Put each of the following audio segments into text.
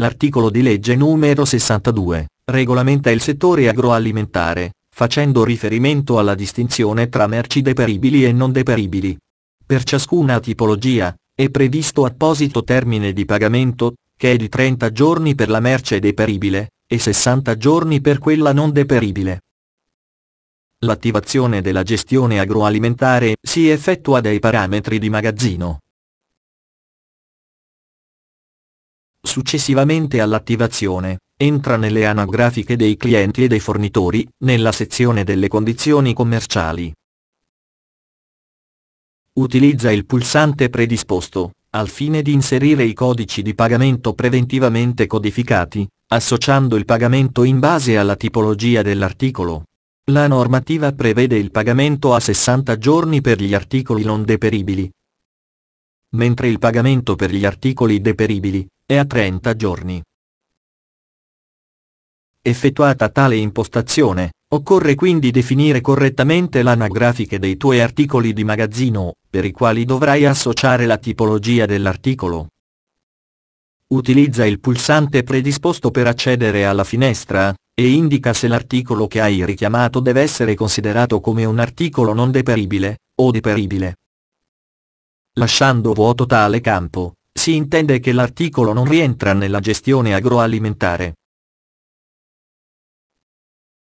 L'articolo di legge numero 62 regolamenta il settore agroalimentare, facendo riferimento alla distinzione tra merci deperibili e non deperibili. Per ciascuna tipologia, è previsto apposito termine di pagamento, che è di 30 giorni per la merce deperibile, e 60 giorni per quella non deperibile. L'attivazione della gestione agroalimentare si effettua dai parametri di magazzino, Successivamente all'attivazione, entra nelle anagrafiche dei clienti e dei fornitori, nella sezione delle condizioni commerciali. Utilizza il pulsante predisposto, al fine di inserire i codici di pagamento preventivamente codificati, associando il pagamento in base alla tipologia dell'articolo. La normativa prevede il pagamento a 60 giorni per gli articoli non deperibili, mentre il pagamento per gli articoli deperibili è a 30 giorni. Effettuata tale impostazione, occorre quindi definire correttamente l'anagrafiche dei tuoi articoli di magazzino, per i quali dovrai associare la tipologia dell'articolo. Utilizza il pulsante predisposto per accedere alla finestra, e indica se l'articolo che hai richiamato deve essere considerato come un articolo non deperibile, o deperibile. Lasciando vuoto tale campo, si intende che l'articolo non rientra nella gestione agroalimentare.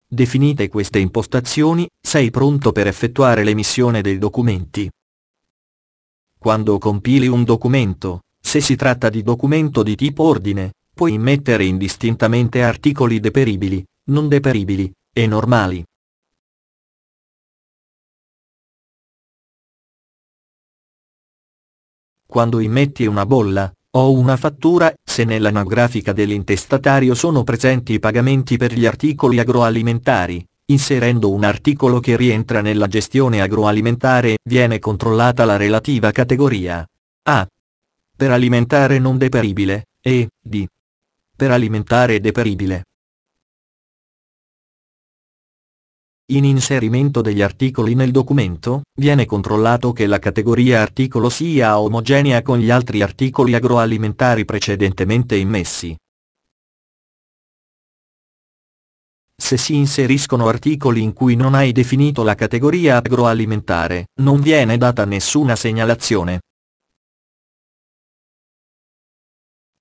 Definite queste impostazioni, sei pronto per effettuare l'emissione dei documenti. Quando compili un documento, se si tratta di documento di tipo ordine, puoi mettere indistintamente articoli deperibili, non deperibili, e normali. Quando immetti una bolla, o una fattura, se nell'anagrafica dell'intestatario sono presenti i pagamenti per gli articoli agroalimentari, inserendo un articolo che rientra nella gestione agroalimentare, viene controllata la relativa categoria. A. Per alimentare non deperibile, e, D. Per alimentare deperibile. In inserimento degli articoli nel documento, viene controllato che la categoria articolo sia omogenea con gli altri articoli agroalimentari precedentemente immessi. Se si inseriscono articoli in cui non hai definito la categoria agroalimentare, non viene data nessuna segnalazione.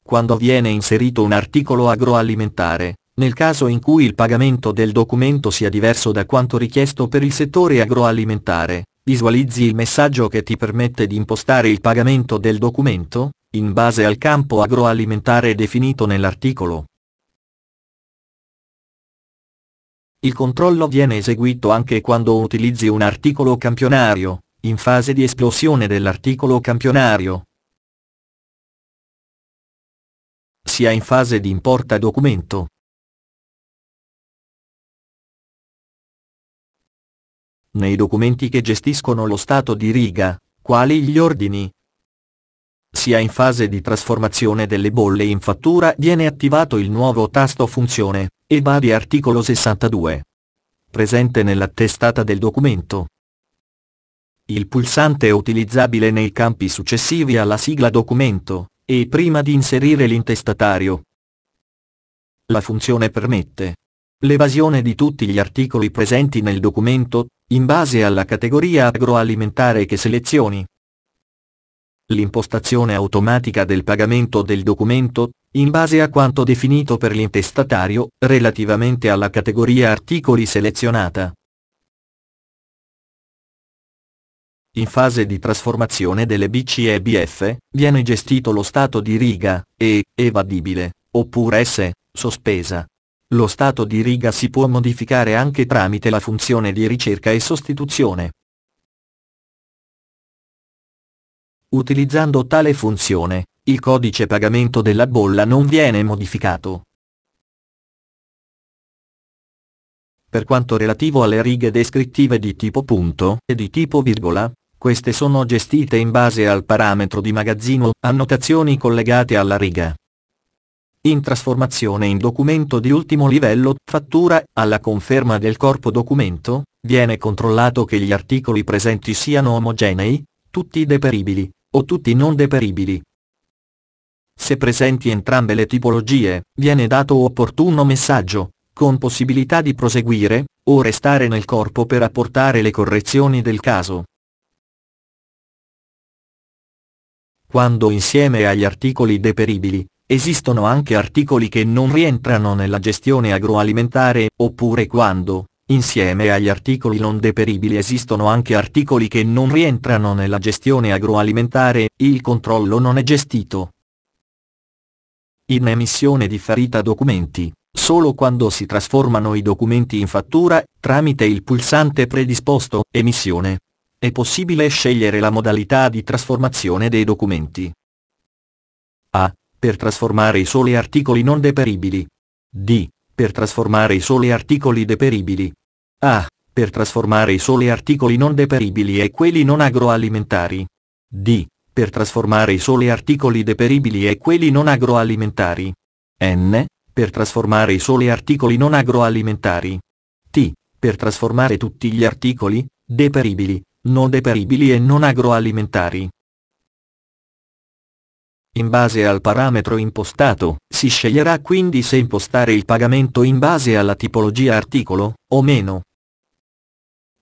Quando viene inserito un articolo agroalimentare, nel caso in cui il pagamento del documento sia diverso da quanto richiesto per il settore agroalimentare, visualizzi il messaggio che ti permette di impostare il pagamento del documento, in base al campo agroalimentare definito nell'articolo. Il controllo viene eseguito anche quando utilizzi un articolo campionario, in fase di esplosione dell'articolo campionario. Sia in fase di importa documento, nei documenti che gestiscono lo stato di riga, quali gli ordini. Sia in fase di trasformazione delle bolle in fattura viene attivato il nuovo tasto funzione, e va di articolo 62. Presente nella testata del documento. Il pulsante è utilizzabile nei campi successivi alla sigla documento, e prima di inserire l'intestatario. La funzione permette, l'evasione di tutti gli articoli presenti nel documento, in base alla categoria agroalimentare che selezioni. L'impostazione automatica del pagamento del documento, in base a quanto definito per l'intestatario, relativamente alla categoria articoli selezionata. In fase di trasformazione delle BCEBF, viene gestito lo stato di riga, E, evadibile, oppure S, sospesa, lo stato di riga si può modificare anche tramite la funzione di ricerca e sostituzione. Utilizzando tale funzione, il codice pagamento della bolla non viene modificato. Per quanto relativo alle righe descrittive di tipo punto e di tipo virgola, queste sono gestite in base al parametro di magazzino, annotazioni collegate alla riga in trasformazione in documento di ultimo livello, fattura, alla conferma del corpo documento, viene controllato che gli articoli presenti siano omogenei, tutti deperibili, o tutti non deperibili. Se presenti entrambe le tipologie, viene dato opportuno messaggio, con possibilità di proseguire, o restare nel corpo per apportare le correzioni del caso. Quando insieme agli articoli deperibili, Esistono anche articoli che non rientrano nella gestione agroalimentare, oppure quando, insieme agli articoli non deperibili esistono anche articoli che non rientrano nella gestione agroalimentare, il controllo non è gestito. In emissione di differita documenti, solo quando si trasformano i documenti in fattura, tramite il pulsante predisposto, emissione, è possibile scegliere la modalità di trasformazione dei documenti. A per trasformare i soli articoli non deperibili. D. Per trasformare i soli articoli deperibili. A. Per trasformare i soli articoli non deperibili e quelli non agroalimentari. D. Per trasformare i soli articoli deperibili e quelli non agroalimentari. N. Per trasformare i soli articoli non agroalimentari. T. Per trasformare tutti gli articoli, deperibili, non deperibili e non agroalimentari. In base al parametro impostato, si sceglierà quindi se impostare il pagamento in base alla tipologia articolo, o meno.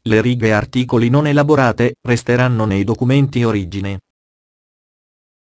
Le righe articoli non elaborate resteranno nei documenti origine.